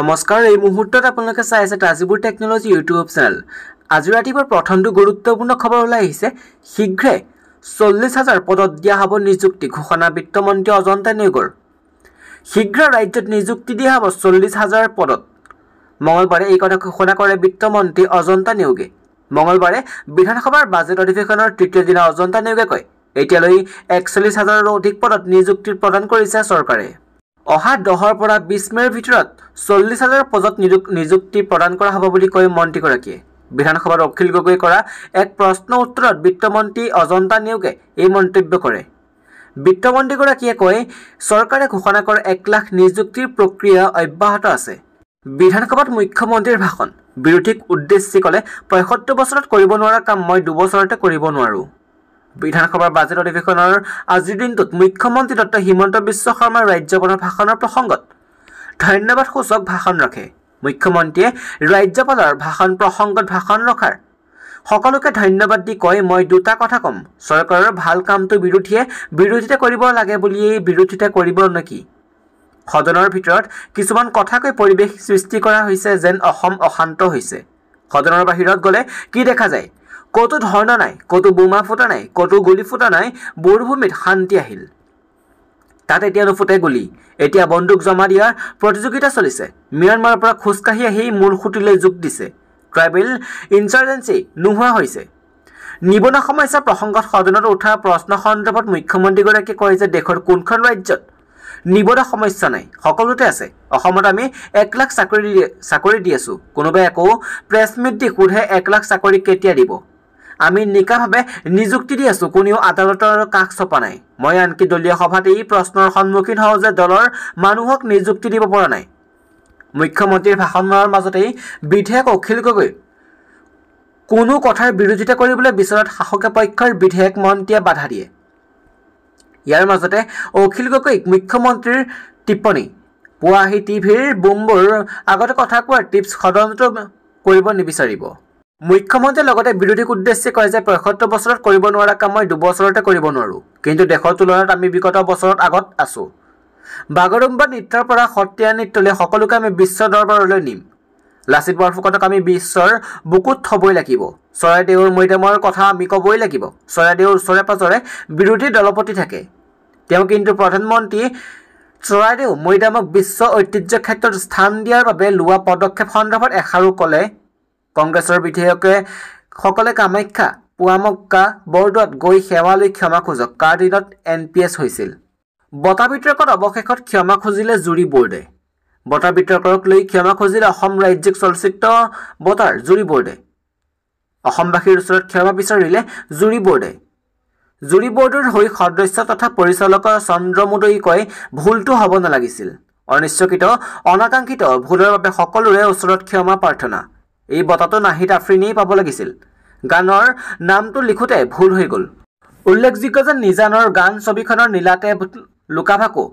নমস্কাৰ এই মুহূৰ্তত আপোনালোকে চাই আছে তাজিবুৰ টেকনলজি ইউটিউব চেনেল আজি ৰাতিপুৱা প্ৰথমটো গুৰুত্বপূৰ্ণ খবৰ ওলাই আহিছে শীঘ্ৰে চল্লিছ হাজাৰ পদত দিয়া হ'ব নিযুক্তি ঘোষণা বিত্তমন্ত্ৰী অজন্তা নেগুৰ শীঘ্ৰে ৰাজ্যত নিযুক্তি দিয়া হ'ব চল্লিছ হাজাৰ পদত মঙলবাৰে এই কথা ঘোষণা কৰে বিত্তমন্ত্ৰী অজন্তা নেওগে মঙলবাৰে বিধানসভাৰ বাজেট অধিৱেশনৰ তৃতীয় দিনা অজন্তা নেওগে কয় এতিয়ালৈ একচল্লিছ হাজাৰৰো অধিক পদত নিযুক্তি প্ৰদান কৰিছে চৰকাৰে অহা দহৰ পৰা বিছ মেৰ ভিতৰত চল্লিছ হাজাৰ পদত নিযুক্তি প্ৰদান কৰা হ'ব বুলি কয় মন্ত্ৰীগৰাকীয়ে বিধানসভাত অখিল গগৈ কৰা এক প্ৰশ্ন উত্তৰত বিত্তমন্ত্ৰী অজন্তা নেওগে এই মন্তব্য কৰে বিত্তমন্ত্ৰীগৰাকীয়ে কয় চৰকাৰে ঘোষণা কৰা এক লাখ নিযুক্তিৰ প্ৰক্ৰিয়া অব্যাহত আছে বিধানসভাত মুখ্যমন্ত্ৰীৰ ভাষণ বিৰোধীক উদ্দেশ্যি ক'লে পঁয়সত্তৰ বছৰত কৰিব নোৱাৰা কাম মই দুবছৰতে কৰিব নোৱাৰোঁ বিধানসভাৰ বাজেট অধিৱেশনৰ আজিৰ দিনটোত মুখ্যমন্ত্ৰী ডক্টৰ হিমন্ত বিশ্ব শৰ্মাই ৰাজ্যপালৰ ভাষণৰ প্ৰসংগত ধন্যবাদসূচক ভাষণ ৰাখে মুখ্যমন্ত্ৰীয়ে ৰাজ্যপালৰ ভাষণ প্ৰসংগত ভাষণ ৰখাৰ সকলোকে ধন্যবাদ দি কয় মই দুটা কথা ক'ম চৰকাৰৰ ভাল কামটো বিৰোধীয়ে বিৰোধিতে কৰিব লাগে বুলিয়েই বিৰোধিতে কৰিব নেকি সদনৰ ভিতৰত কিছুমান কথাকৈ পৰিৱেশ সৃষ্টি কৰা হৈছে যেন অসম অশান্ত হৈছে সদনৰ বাহিৰত গ'লে কি দেখা যায় কতো ধৰ্ণা নাই কতো বোমা ফুটা নাই কতো গুলি ফুটা নাই বৰুভূমিত শান্তি আহিল তাত এতিয়া নুফুটে গুলী এতিয়া বন্দুক জমা দিয়াৰ প্ৰতিযোগিতা চলিছে ম্যানমাৰৰ পৰা খোজকাঢ়ি আহি মূল সুঁতিলৈ যোগ দিছে ট্ৰাইবেল ইনচাৰ্জেঞ্চি নোহোৱা হৈছে নিবনুৱা সমস্যা প্ৰসংগত সদনত উঠা প্ৰশ্ন সন্দৰ্ভত মুখ্যমন্ত্ৰীগৰাকীয়ে কয় যে দেশৰ কোনখন ৰাজ্যত নিবনুৱা সমস্যা নাই সকলোতে আছে অসমত আমি এক লাখ চাকৰি চাকৰি দি আছোঁ কোনোবাই আকৌ প্ৰেছ মিট দি সোধে এক লাখ চাকৰি কেতিয়া দিব আমি নিকাভাৱে নিযুক্তি দি আছোঁ কোনেও আদালতৰ কাষ চপা নাই মই আনকি দলীয় সভাত এই প্ৰশ্নৰ সন্মুখীন হওঁ যে দলৰ মানুহক নিযুক্তি দিব পৰা নাই মুখ্যমন্ত্ৰীৰ ভাষণৰ মাজতেই বিধেয়ক অখিল গগৈ কোনো কথাৰ বিৰোধিতা কৰিবলৈ বিচৰাত শাসকীয় পক্ষৰ বিধেয়ক মন্ত্ৰীয়ে বাধা দিয়ে ইয়াৰ মাজতে অখিল গগৈক মুখ্যমন্ত্ৰীৰ টিপ্পনী পুৱা আহি টিভিৰ বুমবোৰ আগতে কথা কোৱাৰ টিপছ সদনতো কৰিব নিবিচাৰিব মুখ্যমন্ত্ৰীয়ে লগতে বিৰোধীক উদ্দেশ্যে কয় যে পঁয়সত্তৰ বছৰত কৰিব নোৱাৰা কাম মই দুবছৰতে কৰিব নোৱাৰোঁ কিন্তু দেশৰ তুলনাত আমি বিগত বছৰত আগত আছোঁ বাগৰুম্বা নৃত্যৰ পৰা সত্ৰীয়া নৃত্যলৈ সকলোকে আমি বিশ্ব দৰবাৰলৈ নিম লাচিত বৰফুকনক আমি বিশ্বৰ বুকুত থ'বই লাগিব চৰাইদেউৰ মৈদামৰ কথা আমি ক'বই লাগিব চৰাইদেউৰ ওচৰে পাঁজৰে বিৰোধী দলপতি থাকে তেওঁ কিন্তু প্ৰধানমন্ত্ৰী চৰাইদেউ মৈদামক বিশ্ব ঐতিহ্য ক্ষেত্ৰত স্থান দিয়াৰ বাবে লোৱা পদক্ষেপ সন্দৰ্ভত এষাৰো ক'লে কংগ্ৰেছৰ বিধেয়কে সকলে কামাখ্যা পুৱামক্কা বৰদোৱাত গৈ সেৱা লৈ ক্ষমা খোজক কাৰ দিনত এন পি এছ হৈছিল বঁটা বিতৰ্কত অৱশেষত ক্ষমা খুজিলে জুৰি বৰ্ডে বঁটা বিতৰ্কক লৈ ক্ষমা খুজিলে অসম ৰাজ্যিক চলচ্চিত্ৰ বঁটাৰ জুৰি বৰ্ডে অসমবাসীৰ ওচৰত ক্ষমা বিচাৰিলে জুৰি বৰ্ডে জুৰি বৰ্ডৰ হৈ সদস্য তথা পৰিচালকৰ চন্দ্ৰমোদয়ী কয় ভুলটো হ'ব নালাগিছিল অনিশ্চকৃত অনাকাংক্ষিত ভুলৰ বাবে সকলোৰে ওচৰত ক্ষমা প্ৰাৰ্থনা এই বঁটাটো নাহিদ আফ্ৰিনেই পাব লাগিছিল গানৰ নামটো লিখোঁতে ভুল হৈ গ'ল উল্লেখযোগ্য যে নিজানৰ গান ছবিখনৰ নীলাতে লুকাভাকো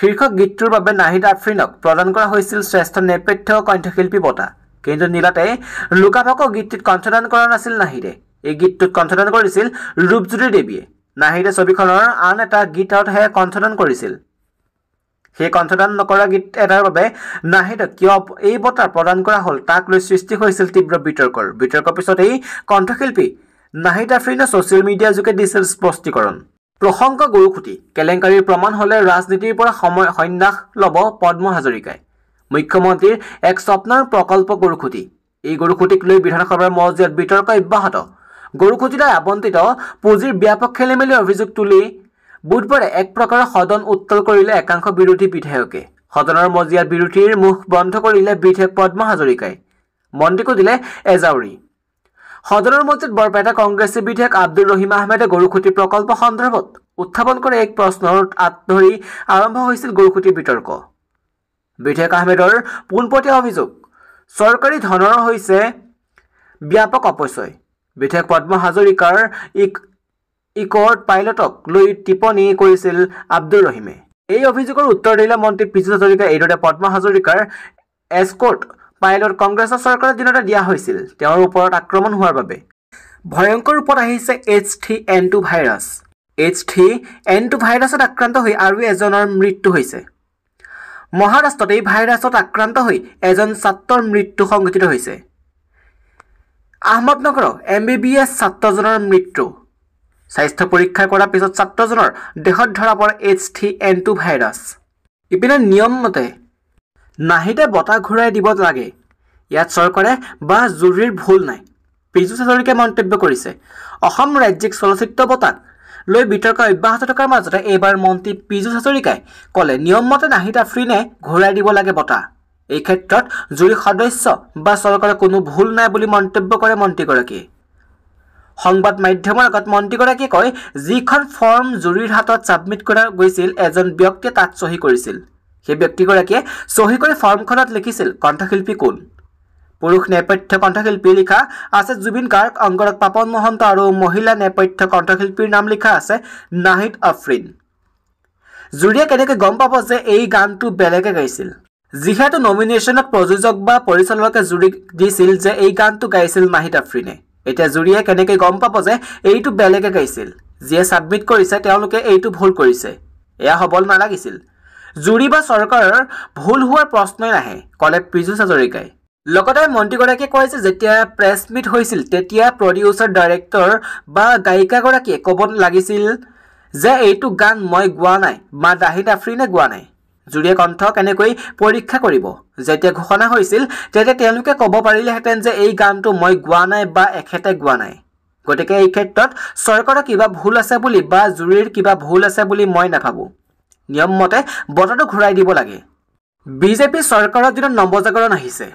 শীৰ্ষক গীতটোৰ বাবে নাহিদ আফ্ৰিনক প্ৰদান কৰা হৈছিল শ্ৰেষ্ঠ নেপথ্য কণ্ঠশিল্পী বঁটা কিন্তু নীলাতে লুকাভাকো গীতটিত কণ্ঠদান কৰা নাছিল নাহিদে এই গীতটোত কণ্ঠদান কৰিছিল ৰূপজ্যোতি দেৱীয়ে নাহিদে ছবিখনৰ আন এটা গীততহে কণ্ঠদান কৰিছিল সেই কণ্ঠদান নকৰা গীত এটাৰ বাবে নাহিদক কিয় এই বঁটা প্ৰদান কৰা হ'ল তাক লৈ সৃষ্টি হৈছিল তীব্ৰ বিতৰ্কৰ বিতৰ্কৰ পিছত এই কণ্ঠশিল্পী নাহিদ আফ্ৰিনে ছ'চিয়েল মিডিয়াযোগে দিছিল স্পষ্টীকৰণ প্ৰসংগ গৰুখুটি কেলেংকাৰীৰ প্ৰমাণ হ'লে ৰাজনীতিৰ পৰা সময় সন্যাস ল'ব পদ্ম হাজৰিকাই মুখ্যমন্ত্ৰীৰ এক স্বপ্নৰ প্ৰকল্প গৰুখুটি এই গৰুখুটিক লৈ বিধানসভাৰ মজিয়াত বিতৰ্ক অব্যাহত গৰুখুটিলৈ আৱণ্টিত পুঁজিৰ ব্যাপক খেলি মেলি অভিযোগ তুলি বুধবাৰে এক প্ৰকাৰৰ সদন উত্তল কৰিলে একাংশ বিৰোধী বিধায়কে সদনৰ মজিয়াত বিৰোধীৰ মুখ বন্ধ কৰিলে বিধায়ক পদ্ম হাজৰিকাই মন্ত্ৰীকো দিলে এজাউৰী সদনৰ মজিয়াত বৰপেটা কংগ্ৰেছী বিধায়ক আব্দুল ৰহিম আহমেদে গৰুখুটি প্ৰকল্প সন্দৰ্ভত উত্থাপন কৰা এক প্ৰশ্নৰ ধৰি আৰম্ভ হৈছিল গৰুখুটি বিতৰ্ক বিধায়ক আহমেদৰ পোনপটীয়া অভিযোগ চৰকাৰী ধনৰ হৈছে ব্যাপক অপচয় বিধায়ক পদ্ম হাজৰিকাৰ ইকৰ পাইলটক লৈ টিপনি কৰিছিল আব্দুল ৰহিমে এই অভিযোগৰ উত্তৰ দিলে মন্ত্ৰী পীযুষ হাজৰিকাই এইদৰে পদ্ম হাজৰিকাৰ এস্কৰ্ট পাইলট কংগ্ৰেছৰ চৰকাৰৰ দিনতে দিয়া হৈছিল তেওঁৰ ওপৰত আক্ৰমণ হোৱাৰ বাবে ভয়ংকৰ ৰূপত আহিছে H three N two virus H three N two ভাইৰাছত আক্ৰান্ত হৈ আৰু এজনৰ মৃত্যু হৈছে মহাৰাষ্ট্ৰত এই ভাইৰাছত আক্ৰান্ত হৈ এজন ছাত্ৰৰ মৃত্যু সংঘটিত হৈছে আহমদনগৰৰ এম বি বি এছ ছাত্ৰজনৰ মৃত্যু স্বাস্থ্য পৰীক্ষা কৰাৰ পিছত ছাত্ৰজনৰ দেহত ধৰা পৰে H three N two virus ইপিনে নিয়ম মতে নাহিতে বঁটা ঘূৰাই দিব লাগে ইয়াত চৰকাৰে বা জুৰিৰ ভুল নাই পীযুষ হাজৰিকাই মন্তব্য কৰিছে অসম ৰাজ্যিক চলচ্চিত্ৰ বঁটাক লৈ বিতৰ্ক অব্যাহত থকাৰ মাজতে এইবাৰ মন্ত্ৰী পীযুষ হাজৰিকাই ক'লে নিয়ম নিয়মমতে নাহিতা ফ্ৰীনে ঘূৰাই দিব লাগে বঁটা এই ক্ষেত্ৰত জুৰি সদস্য বা চৰকাৰৰ কোনো ভুল নাই বুলি মন্তব্য কৰে মন্ত্ৰীগৰাকীয়ে সংবাদ মাধ্যমৰ আগত মন্ত্ৰীগৰাকীয়ে কয় যিখন ফৰ্ম জুৰিৰ হাতত ছাবমিট কৰা গৈছিল এজন ব্যক্তিয়ে তাত চহী কৰিছিল সেই ব্যক্তিগৰাকীয়ে চহী কৰি ফৰ্মখনত লিখিছিল কণ্ঠশিল্পী কোন পুৰুষ নেপথ্য কণ্ঠশিল্পী লিখা আছে জুবিন গাৰ্গ অংগৰক পাপন মহন্ত আৰু মহিলা নেপথ্য কণ্ঠশিল্পীৰ নাম লিখা আছে নাহিদ আফৰিন জুৰিয়ে কেনেকৈ গম পাব যে এই গানটো বেলেগে গাইছিল যিহেতু নমিনেশ্যনত প্ৰযোজক বা পৰিচালকে জুৰিক দিছিল যে এই গানটো গাইছিল নাহিদ আফৰিনে এতিয়া জুৰিয়ে কেনেকৈ গম পাব যে এইটো বেলেগে গাইছিল যিয়ে ছাবমিট কৰিছে তেওঁলোকে এইটো ভুল কৰিছে এয়া হ'বল নালাগিছিল জুৰি বা চৰকাৰৰ ভুল হোৱাৰ প্ৰশ্নই নাহে ক'লে পীযুষ হাজৰিকাই লগতে মন্ত্ৰীগৰাকীয়ে কয় যে যেতিয়া প্ৰেছ মিট হৈছিল তেতিয়া প্ৰডিউচাৰ ডাইৰেক্টৰ বা গায়িকাগৰাকীয়ে ক'ব লাগিছিল যে এইটো গান মই গোৱা নাই বা দাহিদ আফ্ৰিনে গোৱা নাই জুৰিয়ে কণ্ঠ কেনেকৈ পৰীক্ষা কৰিব যেতিয়া ঘোষণা হৈছিল তেতিয়া তেওঁলোকে ক'ব পাৰিলেহেঁতেন যে এই গানটো মই গোৱা নাই বা এখেতে গোৱা নাই গতিকে এই ক্ষেত্ৰত চৰকাৰৰ কিবা ভুল আছে বুলি বা জুৰিৰ কিবা ভুল আছে বুলি মই নাভাবোঁ নিয়মমতে বতৰটো ঘূৰাই দিব লাগে বিজেপি চৰকাৰৰ দিনত নৱজাগৰণ আহিছে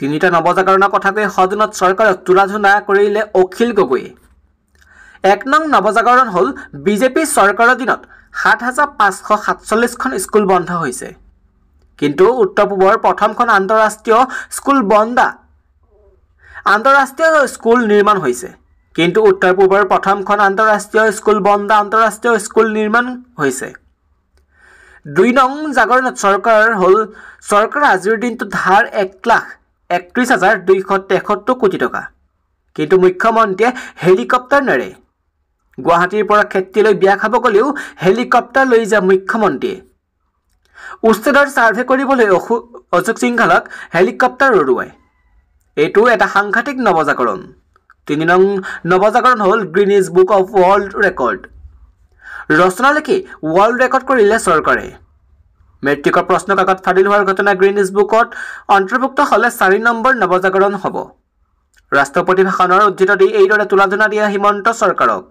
তিনিটা নৱজাগৰণৰ কথাকৈ সদনত চৰকাৰক তোলা ধোনা কৰিলে অখিল গগৈয়ে এক নং নৱজাগৰণ হ'ল বিজেপি চৰকাৰৰ দিনত সাত হাজাৰ পাঁচশ সাতচল্লিছখন স্কুল বন্ধ হৈছে কিন্তু উত্তৰ পূবৰ প্ৰথমখন আন্তঃৰাষ্ট্ৰীয় স্কুল বন্দা আন্তঃৰাষ্ট্ৰীয় স্কুল নিৰ্মাণ হৈছে কিন্তু উত্তৰ পূবৰ প্ৰথমখন আন্তঃৰাষ্ট্ৰীয় স্কুল বন্দা আন্তঃৰাষ্ট্ৰীয় স্কুল নিৰ্মাণ হৈছে দুই নং জাগৰণ চৰকাৰ হ'ল চৰকাৰ আজিৰ দিনটোত ধাৰ এক লাখ একত্ৰিছ হাজাৰ দুইশ তেসত্তৰ কোটি টকা কিন্তু মুখ্যমন্ত্ৰীয়ে হেলিকপ্টাৰ নেৰে গুৱাহাটীৰ পৰা খেতিলৈ বিয়া খাব গ'লেও হেলিকপ্টাৰ লৈ যায় মুখ্যমন্ত্ৰীয়ে উচ্ছেদৰ ছাৰ্ভে কৰিবলৈ অশো অশোক সিংঘালক হেলিকপ্টাৰ উৰুৱায় এইটো এটা সাংঘাতিক নৱজাগৰণ তিনি নং নৱজাগৰণ হ'ল Guinness book of world record ৰচনালেখি ৱৰ্ল্ড ৰেকৰ্ড কৰিলে চৰকাৰে মেট্ৰিকৰ প্ৰশ্ন কাকত ফাদিল হোৱাৰ ঘটনা গ্ৰীণিজ বুকত অন্তৰ্ভুক্ত হ'লে চাৰি নম্বৰ নৱজাগৰণ হ'ব ৰাষ্ট্ৰপতি ভাষণৰ উদ্ধৃত দি এইদৰে তোলাধনা দিয়া হিমন্ত চৰকাৰক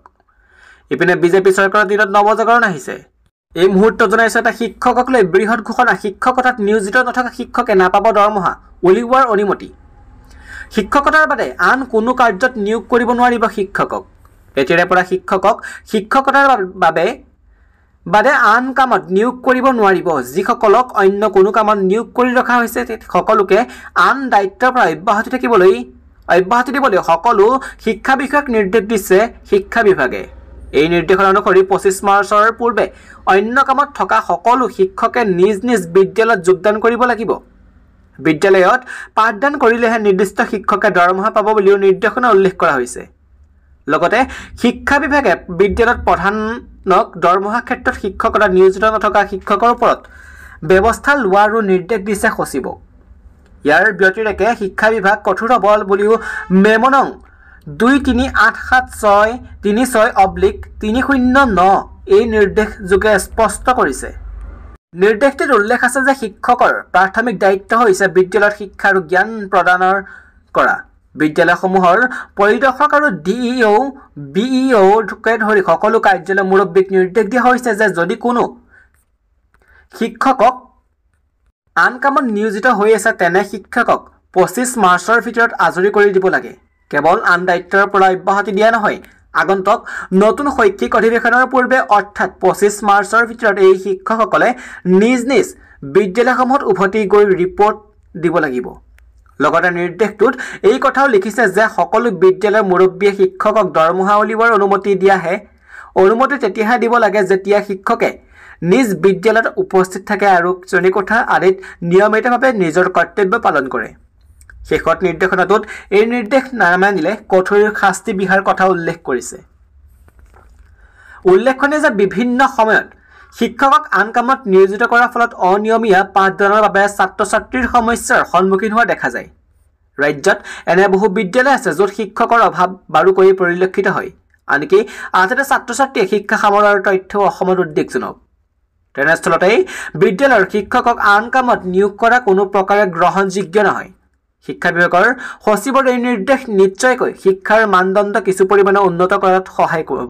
ইপিনে বিজেপি চৰকাৰৰ দিনত নৱজাগৰণ আহিছে এই মুহূৰ্ত জনাইছে এটা শিক্ষকক লৈ বৃহৎ ঘোষণা শিক্ষকতাত নিয়োজিত নথকা শিক্ষকে নাপাব দৰমহা উলিওৱাৰ অনুমতি শিক্ষকতাৰ বাদে আন কোনো কাৰ্যত নিয়োগ কৰিব নোৱাৰিব শিক্ষকক এতিয়াৰে পৰা শিক্ষকক শিক্ষকতাৰ বাবে বাদে আন কামত নিয়োগ কৰিব নোৱাৰিব যিসকলক অন্য কোনো কামত নিয়োগ কৰি ৰখা হৈছে সকলোকে আন দায়িত্বৰ পৰা অব্যাহতি থাকিবলৈ অব্যাহতি দিবলৈ সকলো শিক্ষা বিষয়ক নিৰ্দেশ দিছে শিক্ষা বিভাগে এই নিৰ্দেশনা অনুসৰি পঁচিছ মাৰ্চৰ পূৰ্বে অন্য কামত থকা সকলো শিক্ষকে নিজ নিজ বিদ্যালয়ত যোগদান কৰিব লাগিব বিদ্যালয়ত পাঠদান কৰিলেহে নিৰ্দিষ্ট শিক্ষকে দৰমহা পাব বুলিও নিৰ্দেশনা উল্লেখ কৰা হৈছে লগতে শিক্ষা বিভাগে বিদ্যালয়ত প্ৰধানক দৰমহা ক্ষেত্ৰত শিক্ষকতা নিয়োজিত নথকা শিক্ষকৰ ওপৰত ব্যৱস্থা লোৱাৰো নিৰ্দেশ দিছে সচিবক ইয়াৰ ব্যতিৰেকে শিক্ষা বিভাগ কঠোৰ বল বুলিও মেমনং দুই তিনি আঠ সাত ছয় তিনি ছয় অব্লিক তিনি শূন্য ন এই নিৰ্দেশযোগে স্পষ্ট কৰিছে নিৰ্দেশটিত উল্লেখ আছে যে শিক্ষকৰ প্ৰাথমিক দায়িত্ব হৈছে বিদ্যালয়ত শিক্ষা আৰু জ্ঞান প্ৰদানৰ কৰা বিদ্যালয়সমূহৰ পৰিদৰ্শক আৰু D E O' B E অ'কে ধৰি সকলো কাৰ্যালয় মুৰব্বীক নিৰ্দেশ দিয়া হৈছে যে যদি কোনো শিক্ষকক আন কামত নিয়োজিত হৈ আছে তেনে শিক্ষকক পঁচিছ মাৰ্চৰ ভিতৰত আজৰি কৰি দিব লাগে কেৱল আন দায়িত্বৰ পৰা অব্যাহতি দিয়া নহয় আগন্তক নতুন শৈক্ষিক অধিৱেশনৰ পূৰ্বে অৰ্থাৎ পঁচিছ মাৰ্চৰ ভিতৰত এই শিক্ষকসকলে নিজ নিজ বিদ্যালয়সমূহত উভতি গৈ ৰিপৰ্ট দিব লাগিব লগতে নিৰ্দেশটোত এই কথাও লিখিছে যে সকলো বিদ্যালয়ৰ মুৰব্বীয়ে শিক্ষকক দৰমহা উলিওৱাৰ অনুমতি দিয়াহে অনুমতি তেতিয়াহে দিব লাগে যেতিয়া শিক্ষকে নিজ বিদ্যালয়ত উপস্থিত থাকে আৰু শ্ৰেণীকোঠা আদিত নিয়মিতভাৱে নিজৰ কৰ্তব্য পালন কৰে শেষত নিৰ্দেশনাটোত এই নিৰ্দেশ নামানিলে কঠোৰীৰ শাস্তি বিহাৰ কথা উল্লেখ কৰিছে উল্লেখনীয় যে বিভিন্ন সময়ত শিক্ষকক আন কামত নিয়োজিত কৰাৰ ফলত অনিয়মীয়া পাঠদানৰ বাবে ছাত্ৰ ছাত্ৰীৰ সমস্যাৰ সন্মুখীন হোৱা দেখা যায় ৰাজ্যত এনে বহু বিদ্যালয় আছে য'ত শিক্ষকৰ অভাৱ বাৰুকৈ পৰিলক্ষিত হয় আনকি আনহাতে ছাত্ৰ ছাত্ৰীয়ে শিক্ষা সামৰাৰ তথ্য অসমত উদ্বেগজনক তেনেস্থলতেই বিদ্যালয়ৰ শিক্ষকক আন কামত নিয়োগ কৰা কোনো প্ৰকাৰে গ্ৰহণযোগ্য নহয় শিক্ষা বিভাগৰ সচিবৰ এই নিৰ্দেশ নিশ্চয়কৈ শিক্ষাৰ মানদণ্ড কিছু পৰিমাণে উন্নত কৰাত সহায় কৰিব